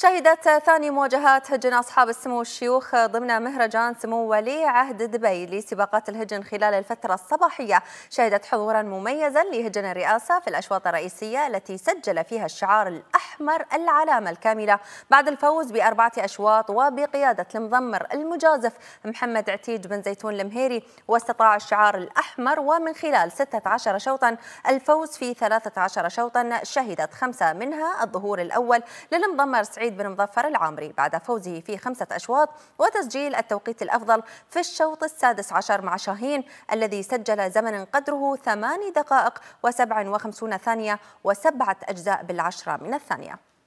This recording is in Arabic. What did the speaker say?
شهدت ثاني مواجهات هجن أصحاب السمو الشيوخ ضمن مهرجان سمو ولي عهد دبي لسباقات الهجن خلال الفترة الصباحية شهدت حضورا مميزا لهجن الرئاسة في الأشواط الرئيسية التي سجل فيها الشعار الأحمر العلامة الكاملة بعد الفوز بأربعة أشواط وبقيادة المضمر المجازف محمد عتيج بن زيتون المهيري واستطاع الشعار الأحمر ومن خلال 16 شوطا الفوز في 13 شوطا شهدت خمسة منها الظهور الأول للمضمر سعيد سعيد بن مظفر العامري بعد فوزه في خمسة أشواط وتسجيل التوقيت الأفضل في الشوط السادس عشر مع شاهين الذي سجل زمن قدره ثماني دقايق وسبع وخمسون ثانية وسبعة أجزاء بالعشرة من الثانية